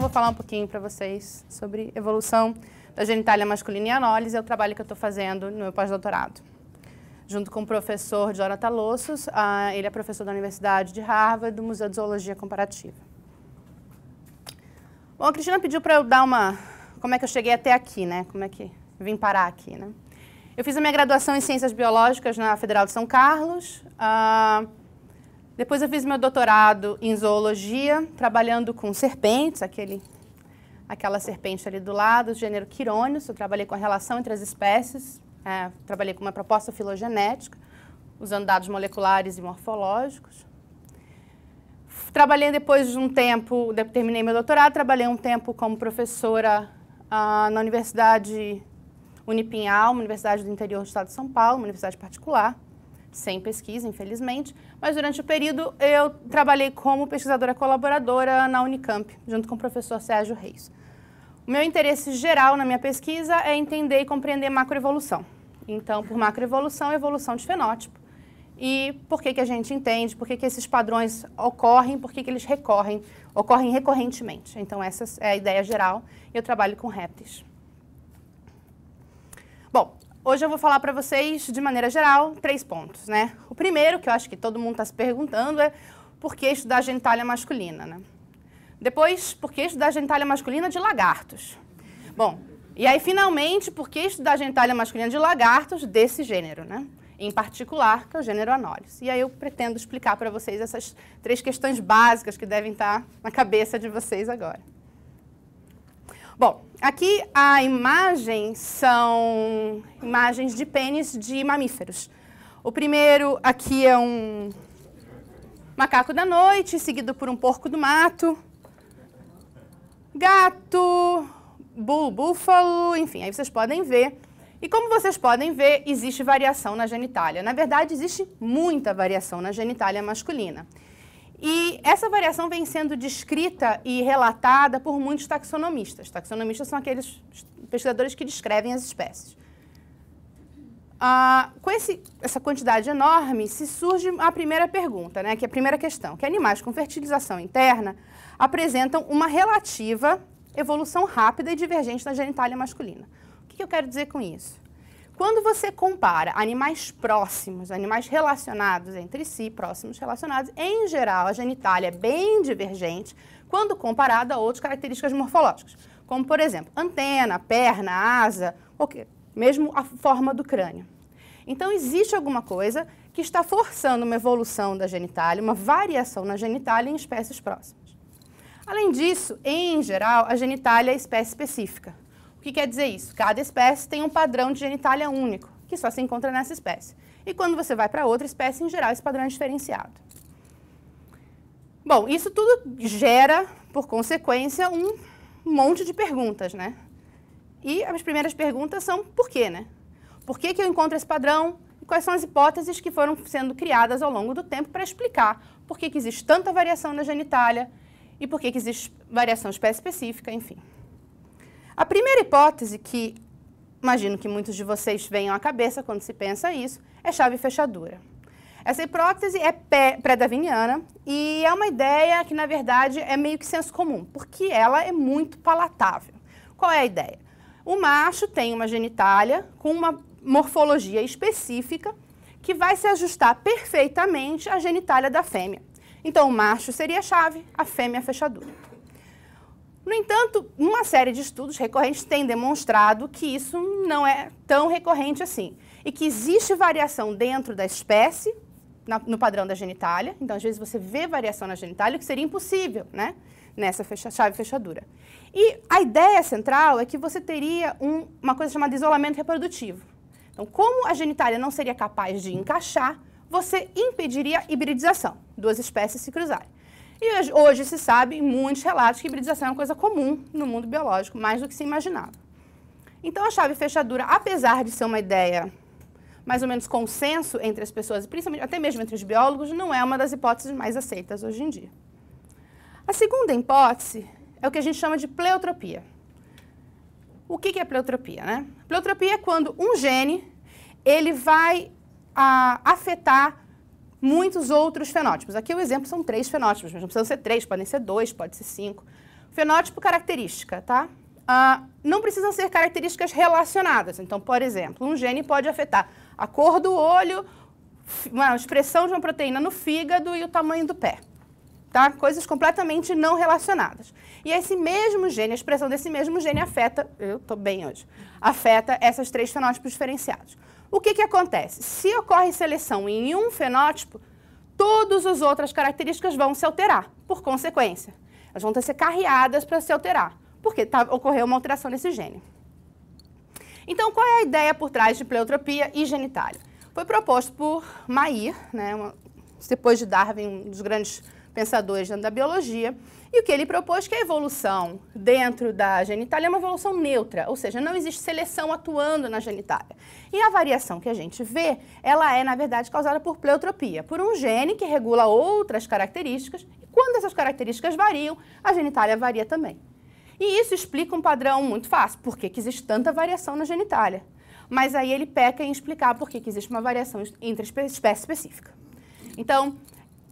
eu vou falar um pouquinho para vocês sobre evolução da genitália masculina e análise, é o trabalho que eu estou fazendo no meu pós-doutorado. Junto com o professor Jonathan Lossos, ah, ele é professor da Universidade de Harvard, do Museu de Zoologia Comparativa. Bom, a Cristina pediu para eu dar uma... Como é que eu cheguei até aqui, né? Como é que vim parar aqui, né? Eu fiz a minha graduação em Ciências Biológicas na Federal de São Carlos. Ah, depois eu fiz meu doutorado em zoologia, trabalhando com serpentes, aquele, aquela serpente ali do lado, do gênero Quirônios. Eu trabalhei com a relação entre as espécies, é, trabalhei com uma proposta filogenética, usando dados moleculares e morfológicos. Trabalhei depois de um tempo, terminei meu doutorado, trabalhei um tempo como professora ah, na Universidade Unipinhal, uma universidade do interior do estado de São Paulo, uma universidade particular sem pesquisa, infelizmente, mas durante o período eu trabalhei como pesquisadora colaboradora na Unicamp, junto com o professor Sérgio Reis. O meu interesse geral na minha pesquisa é entender e compreender macroevolução. Então, por macroevolução, evolução de fenótipo. E por que, que a gente entende, por que, que esses padrões ocorrem, por que, que eles recorrem, ocorrem recorrentemente. Então, essa é a ideia geral. Eu trabalho com répteis. Bom, Hoje eu vou falar para vocês, de maneira geral, três pontos, né? O primeiro, que eu acho que todo mundo está se perguntando, é por que estudar genitália masculina, né? Depois, por que estudar genitália masculina de lagartos? Bom, e aí, finalmente, por que estudar genitália masculina de lagartos desse gênero, né? Em particular, que é o gênero Anolis. E aí eu pretendo explicar para vocês essas três questões básicas que devem estar tá na cabeça de vocês agora. Bom, aqui a imagem são imagens de pênis de mamíferos. O primeiro aqui é um macaco da noite, seguido por um porco do mato, gato, búfalo, enfim, aí vocês podem ver. E como vocês podem ver, existe variação na genitália. Na verdade, existe muita variação na genitália masculina. E essa variação vem sendo descrita e relatada por muitos taxonomistas. Taxonomistas são aqueles pesquisadores que descrevem as espécies. Ah, com esse, essa quantidade enorme, se surge a primeira pergunta, né, que é a primeira questão, que animais com fertilização interna apresentam uma relativa evolução rápida e divergente na genitália masculina. O que, que eu quero dizer com isso? Quando você compara animais próximos, animais relacionados entre si, próximos relacionados, em geral a genitália é bem divergente quando comparada a outras características morfológicas, como por exemplo antena, perna, asa, ou que, mesmo a forma do crânio. Então existe alguma coisa que está forçando uma evolução da genitália, uma variação na genitália em espécies próximas. Além disso, em geral, a genitália é espécie específica. O que quer dizer isso? Cada espécie tem um padrão de genitália único, que só se encontra nessa espécie. E quando você vai para outra espécie, em geral, esse padrão é diferenciado. Bom, isso tudo gera, por consequência, um monte de perguntas, né? E as primeiras perguntas são por quê, né? Por que, que eu encontro esse padrão? E quais são as hipóteses que foram sendo criadas ao longo do tempo para explicar por que, que existe tanta variação na genitália e por que, que existe variação espécie específica, enfim. A primeira hipótese que imagino que muitos de vocês venham à cabeça quando se pensa isso é chave fechadura. Essa hipótese é pré-daviniana e é uma ideia que, na verdade, é meio que senso comum, porque ela é muito palatável. Qual é a ideia? O macho tem uma genitália com uma morfologia específica que vai se ajustar perfeitamente à genitália da fêmea. Então, o macho seria a chave, a fêmea a fechadura. No entanto, uma série de estudos recorrentes tem demonstrado que isso não é tão recorrente assim e que existe variação dentro da espécie na, no padrão da genitália. Então, às vezes você vê variação na genitália que seria impossível, né? Nessa fecha, chave fechadura. E a ideia central é que você teria um, uma coisa chamada isolamento reprodutivo. Então, como a genitália não seria capaz de encaixar, você impediria a hibridização, duas espécies se cruzarem. E hoje se sabe, em muitos relatos, que hibridização é uma coisa comum no mundo biológico, mais do que se imaginava. Então, a chave fechadura, apesar de ser uma ideia mais ou menos consenso entre as pessoas, principalmente até mesmo entre os biólogos, não é uma das hipóteses mais aceitas hoje em dia. A segunda hipótese é o que a gente chama de pleiotropia. O que, é pleiotropia, né? Pleiotropia é quando um gene ele vai a, ah, afetar muitos outros fenótipos. Aqui o exemplo são três fenótipos, mas não precisam ser três, podem ser dois, pode ser cinco. Fenótipo característica, tá? Ah, não precisam ser características relacionadas. Então, por exemplo, um gene pode afetar a cor do olho, a expressão de uma proteína no fígado e o tamanho do pé. Tá? Coisas completamente não relacionadas. E esse mesmo gene, a expressão desse mesmo gene afeta, eu estou bem hoje, afeta esses três fenótipos diferenciados. O que, que acontece? Se ocorre seleção em um fenótipo, todas as outras características vão se alterar, por consequência. Elas vão ter que ser carreadas para se alterar, porque tá, ocorreu uma alteração nesse gene. Então, qual é a ideia por trás de pleiotropia e genitália? Foi proposto por Mair, né, uma, depois de Darwin, um dos grandes pensadores dentro da biologia, e o que ele propôs que é a evolução dentro da genitália é uma evolução neutra, ou seja, não existe seleção atuando na genitália. E a variação que a gente vê, ela é, na verdade, causada por pleotropia, por um gene que regula outras características, e quando essas características variam, a genitália varia também. E isso explica um padrão muito fácil, por que, que existe tanta variação na genitália. Mas aí ele peca em explicar por que, que existe uma variação entre espécie específica. Então,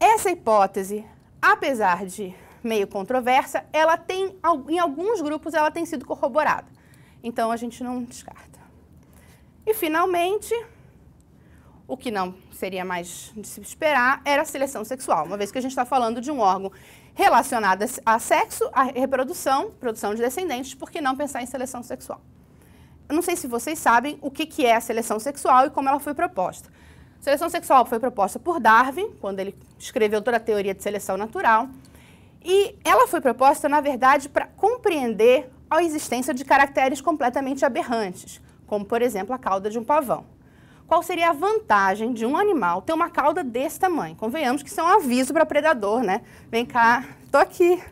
essa hipótese, apesar de meio controversa, ela tem, em alguns grupos, ela tem sido corroborada. Então, a gente não descarta. E, finalmente, o que não seria mais de se esperar era a seleção sexual, uma vez que a gente está falando de um órgão relacionado a sexo, a reprodução, produção de descendentes, por que não pensar em seleção sexual? Eu não sei se vocês sabem o que, que é a seleção sexual e como ela foi proposta. Seleção sexual foi proposta por Darwin, quando ele escreveu toda a teoria de seleção natural, e ela foi proposta, na verdade, para compreender a existência de caracteres completamente aberrantes, como, por exemplo, a cauda de um pavão. Qual seria a vantagem de um animal ter uma cauda desse tamanho? Convenhamos que isso é um aviso para predador, né? Vem cá, tô aqui,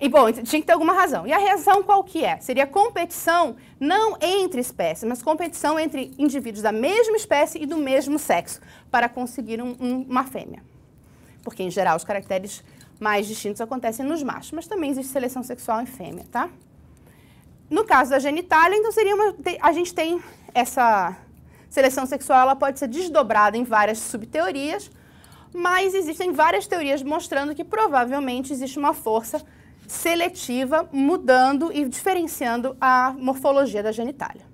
e bom, tinha que ter alguma razão. E a razão qual que é? Seria competição não entre espécies, mas competição entre indivíduos da mesma espécie e do mesmo sexo para conseguir um, um, uma fêmea. Porque, em geral, os caracteres mais distintos acontecem nos machos, mas também existe seleção sexual em fêmea, tá? No caso da genitália, então seria uma, a gente tem essa seleção sexual, ela pode ser desdobrada em várias subteorias, mas existem várias teorias mostrando que provavelmente existe uma força seletiva, mudando e diferenciando a morfologia da genitália.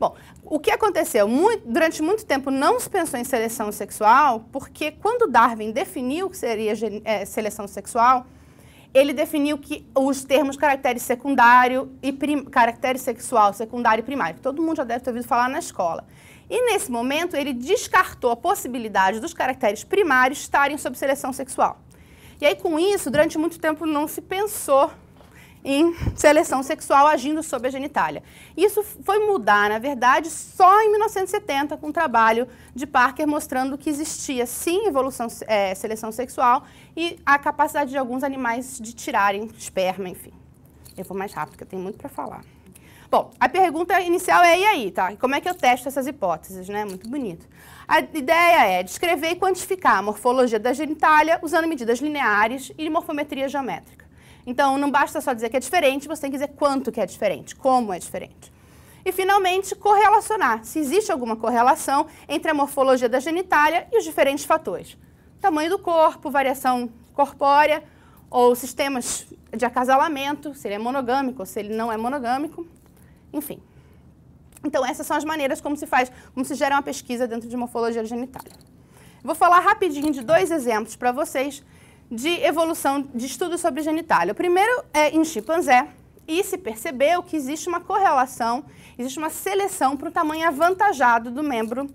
Bom, o que aconteceu? Muito, durante muito tempo não se pensou em seleção sexual, porque quando Darwin definiu o que seria é, seleção sexual, ele definiu que os termos caractere secundário e caractere sexual secundário e primário, todo mundo já deve ter ouvido falar na escola. E nesse momento ele descartou a possibilidade dos caracteres primários estarem sob seleção sexual. E aí, com isso, durante muito tempo não se pensou em seleção sexual agindo sobre a genitália. Isso foi mudar, na verdade, só em 1970, com o trabalho de Parker mostrando que existia sim evolução, é, seleção sexual e a capacidade de alguns animais de tirarem esperma, enfim. Eu vou mais rápido, porque eu tenho muito para falar. Bom, a pergunta inicial é e aí, tá? Como é que eu testo essas hipóteses, né? Muito bonito. A ideia é descrever e quantificar a morfologia da genitália usando medidas lineares e morfometria geométrica. Então, não basta só dizer que é diferente, você tem que dizer quanto que é diferente, como é diferente. E, finalmente, correlacionar se existe alguma correlação entre a morfologia da genitália e os diferentes fatores. Tamanho do corpo, variação corpórea ou sistemas de acasalamento, se ele é monogâmico ou se ele não é monogâmico enfim. Então, essas são as maneiras como se faz, como se gera uma pesquisa dentro de morfologia genital Vou falar rapidinho de dois exemplos para vocês de evolução de estudos sobre genitália. O primeiro é em chimpanzé, e se percebeu que existe uma correlação, existe uma seleção para o tamanho avantajado do membro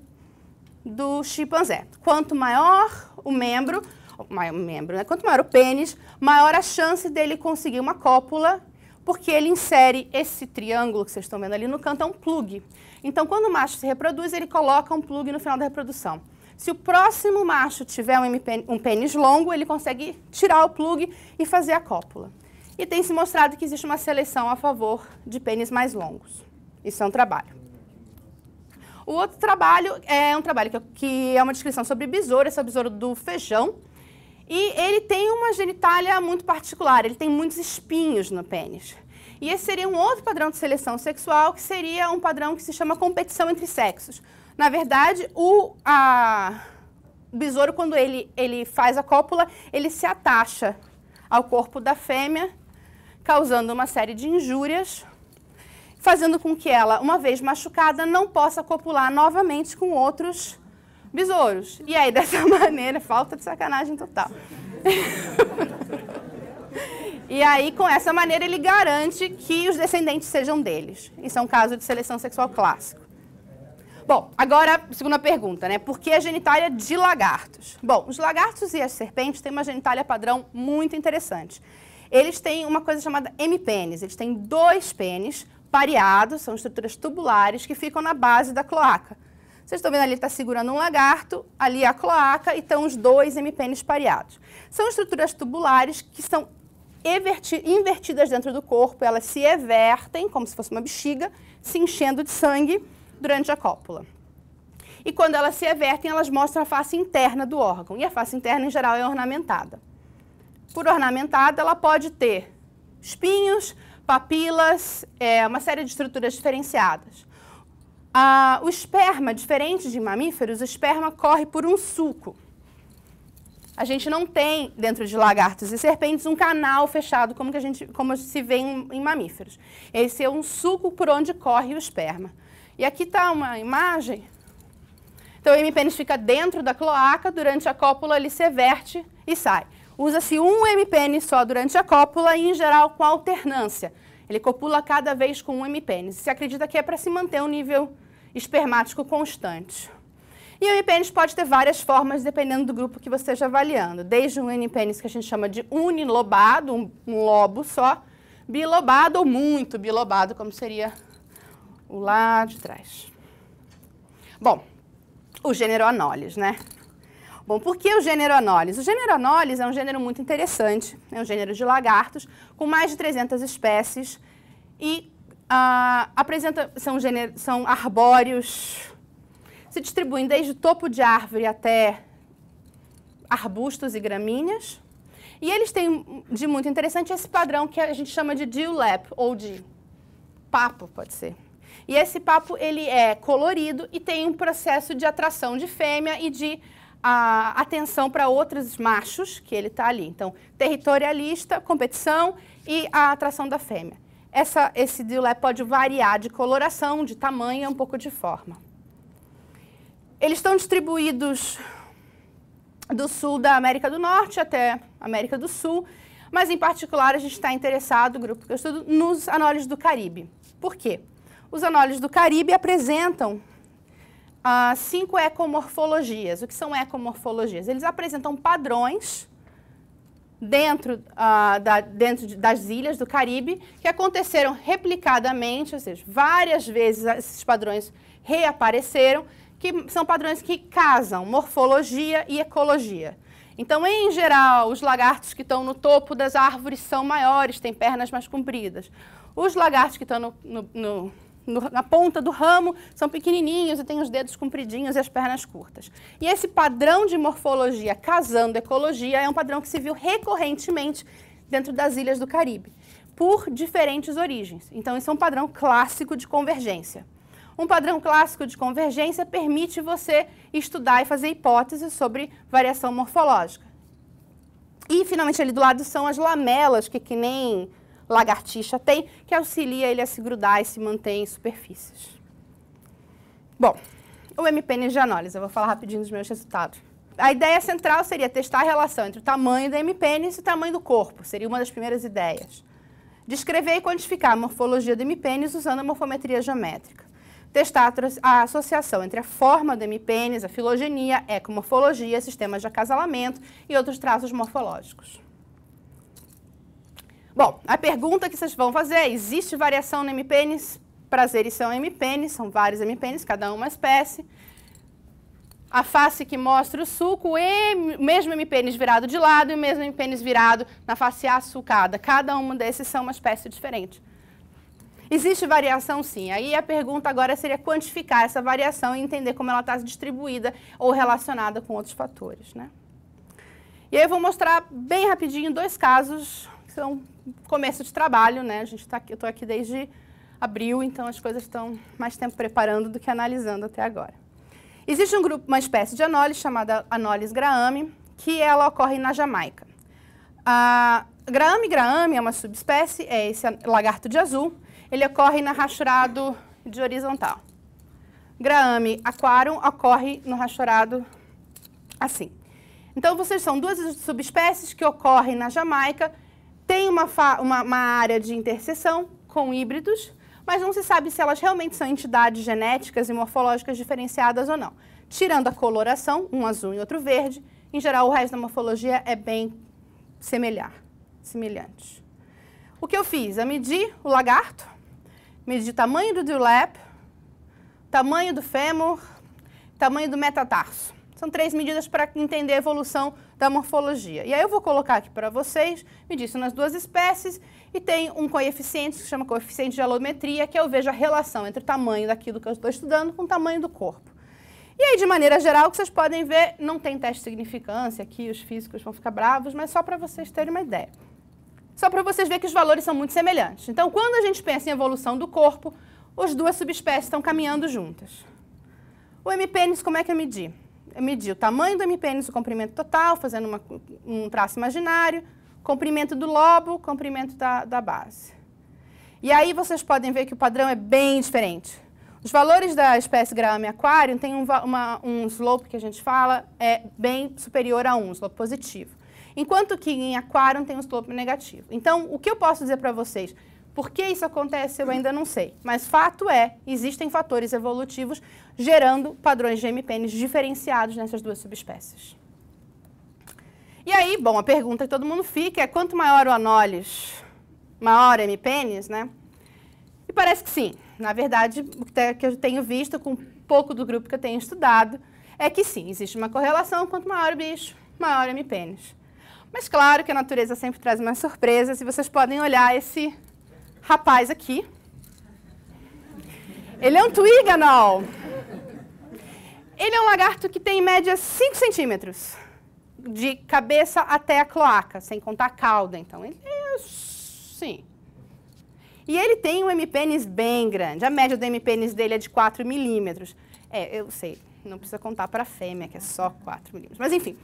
do chimpanzé. Quanto maior o membro, maior membro né? quanto maior o pênis, maior a chance dele conseguir uma cópula porque ele insere esse triângulo que vocês estão vendo ali no canto, é um plug. Então, quando o macho se reproduz, ele coloca um plug no final da reprodução. Se o próximo macho tiver um, MP, um pênis longo, ele consegue tirar o plug e fazer a cópula. E tem se mostrado que existe uma seleção a favor de pênis mais longos. Isso é um trabalho. O outro trabalho é um trabalho que, que é uma descrição sobre besouro, essa é besouro do feijão, e ele tem uma genitália muito particular, ele tem muitos espinhos no pênis. E esse seria um outro padrão de seleção sexual, que seria um padrão que se chama competição entre sexos. Na verdade, o a, besouro, quando ele, ele faz a cópula, ele se atacha ao corpo da fêmea, causando uma série de injúrias, fazendo com que ela, uma vez machucada, não possa copular novamente com outros besouros. E aí, dessa maneira, falta de sacanagem total. e aí, com essa maneira, ele garante que os descendentes sejam deles. Isso é um caso de seleção sexual clássico. Bom, agora, segunda pergunta, né? Por que a genitália de lagartos? Bom, os lagartos e as serpentes têm uma genitália padrão muito interessante. Eles têm uma coisa chamada hemipênis. Eles têm dois pênis pareados, são estruturas tubulares que ficam na base da cloaca. Vocês estão vendo ali, está segurando um lagarto, ali a cloaca e estão os dois MPNs pareados. São estruturas tubulares que são invertidas dentro do corpo, elas se evertem, como se fosse uma bexiga, se enchendo de sangue durante a cópula. E quando elas se evertem, elas mostram a face interna do órgão. E a face interna, em geral, é ornamentada. Por ornamentada, ela pode ter espinhos, papilas, é, uma série de estruturas diferenciadas. Ah, o esperma, diferente de mamíferos, o esperma corre por um suco. A gente não tem, dentro de lagartos e serpentes, um canal fechado como, que a gente, como se vê em, em mamíferos. Esse é um suco por onde corre o esperma. E aqui está uma imagem. Então, o MPNES fica dentro da cloaca, durante a cópula ele se everte e sai. Usa-se um MPNES só durante a cópula e, em geral, com alternância. Ele copula cada vez com um MPNES. Se acredita que é para se manter o um nível espermático constante. E o pênis pode ter várias formas dependendo do grupo que você esteja avaliando, desde um pênis que a gente chama de unilobado, um, um lobo só, bilobado ou muito bilobado, como seria o lá de trás. Bom, o gênero Anolis, né? Bom, por que o gênero Anolis? O gênero Anolis é um gênero muito interessante, é um gênero de lagartos, com mais de 300 espécies e ah, apresenta, são, gener, são arbóreos, se distribuem desde o topo de árvore até arbustos e gramíneas. E eles têm de muito interessante esse padrão que a gente chama de dewlap, ou de papo, pode ser. E esse papo, ele é colorido e tem um processo de atração de fêmea e de a, atenção para outros machos que ele está ali. Então, territorialista, competição e a atração da fêmea. Essa, esse dewlap pode variar de coloração, de tamanho, um pouco de forma. Eles estão distribuídos do sul da América do Norte até América do Sul, mas em particular a gente está interessado, o grupo que eu estudo, nos análises do Caribe. Por quê? Os análises do Caribe apresentam ah, cinco ecomorfologias. O que são ecomorfologias? Eles apresentam padrões dentro, uh, da, dentro de, das ilhas do Caribe, que aconteceram replicadamente, ou seja, várias vezes esses padrões reapareceram, que são padrões que casam morfologia e ecologia. Então, em geral, os lagartos que estão no topo das árvores são maiores, têm pernas mais compridas. Os lagartos que estão no, no, no no, na ponta do ramo, são pequenininhos e têm os dedos compridinhos e as pernas curtas. E esse padrão de morfologia casando ecologia é um padrão que se viu recorrentemente dentro das ilhas do Caribe, por diferentes origens. Então, isso é um padrão clássico de convergência. Um padrão clássico de convergência permite você estudar e fazer hipóteses sobre variação morfológica. E, finalmente, ali do lado são as lamelas, que que nem lagartixa tem, que auxilia ele a se grudar e se manter em superfícies. Bom, o MPN de análise, eu vou falar rapidinho dos meus resultados. A ideia central seria testar a relação entre o tamanho da MPN e o tamanho do corpo, seria uma das primeiras ideias. Descrever e quantificar a morfologia do mpn usando a morfometria geométrica. Testar a associação entre a forma do mpn, a filogenia, ecomorfologia, sistemas de acasalamento e outros traços morfológicos. Bom, a pergunta que vocês vão fazer é, existe variação no MPNs? Prazeres são MPNs, são vários MPNs, cada é uma espécie. A face que mostra o suco, o mesmo MPNs virado de lado e o mesmo MPNs virado na face açucada. Cada um desses são uma espécie diferente. Existe variação sim. Aí a pergunta agora seria quantificar essa variação e entender como ela está distribuída ou relacionada com outros fatores, né? E aí eu vou mostrar bem rapidinho dois casos são começo de trabalho, né? A gente tá aqui, eu estou aqui desde abril, então as coisas estão mais tempo preparando do que analisando até agora. Existe um grupo, uma espécie de anólise chamada anólise graame, que ela ocorre na Jamaica. A Grahame é uma subespécie, é esse lagarto de azul. Ele ocorre na rachurado de horizontal. Graame aquarum ocorre no rachurado assim. Então, vocês são duas subespécies que ocorrem na Jamaica tem uma, uma, uma área de interseção com híbridos, mas não se sabe se elas realmente são entidades genéticas e morfológicas diferenciadas ou não. Tirando a coloração, um azul e outro verde, em geral o resto da morfologia é bem semelhar, semelhante. O que eu fiz? Eu medi o lagarto, medi o tamanho do dewlap, tamanho do fêmur, tamanho do metatarso. São três medidas para entender a evolução da morfologia. E aí eu vou colocar aqui para vocês, me disse nas duas espécies, e tem um coeficiente que se chama coeficiente de alometria, que eu é vejo a relação entre o tamanho daquilo que eu estou estudando com o tamanho do corpo. E aí, de maneira geral, o que vocês podem ver, não tem teste de significância aqui, os físicos vão ficar bravos, mas só para vocês terem uma ideia. Só para vocês verem que os valores são muito semelhantes. Então, quando a gente pensa em evolução do corpo, as duas subespécies estão caminhando juntas. O mpn como é que eu medi? medir o tamanho do MPN, o comprimento total, fazendo uma, um traço imaginário, comprimento do lobo, comprimento da, da base. E aí vocês podem ver que o padrão é bem diferente. Os valores da espécie Graham aquarium têm um, uma, um slope que a gente fala é bem superior a 1, um slope positivo. Enquanto que em aquarium tem um slope negativo. Então, o que eu posso dizer para vocês? Por que isso acontece, eu ainda não sei. Mas fato é, existem fatores evolutivos gerando padrões de MPNs diferenciados nessas duas subespécies. E aí, bom, a pergunta que todo mundo fica é quanto maior o anolis, maior o MPNs, né? E parece que sim. Na verdade, o que eu tenho visto com um pouco do grupo que eu tenho estudado é que sim, existe uma correlação, quanto maior o bicho, maior o MPNs. Mas claro que a natureza sempre traz uma surpresa, e vocês podem olhar esse rapaz aqui. Ele é um twiganal. Ele é um lagarto que tem em média 5 centímetros de cabeça até a cloaca, sem contar a cauda. Então, ele é sim. E ele tem um M-pênis bem grande. A média do M-pênis dele é de 4 milímetros. É, eu sei, não precisa contar para a fêmea, que é só 4 milímetros. Mas, enfim,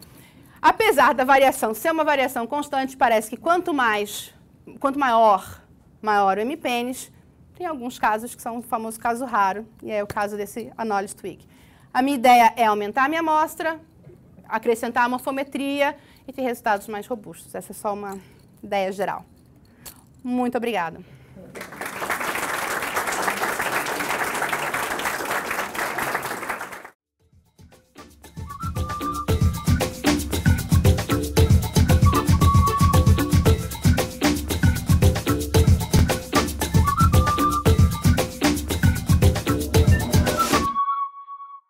apesar da variação ser uma variação constante, parece que quanto mais, quanto maior maior o MPNs. Tem alguns casos que são o famoso caso raro, e é o caso desse Anolis Twig. A minha ideia é aumentar a minha amostra, acrescentar a morfometria e ter resultados mais robustos. Essa é só uma ideia geral. Muito obrigada.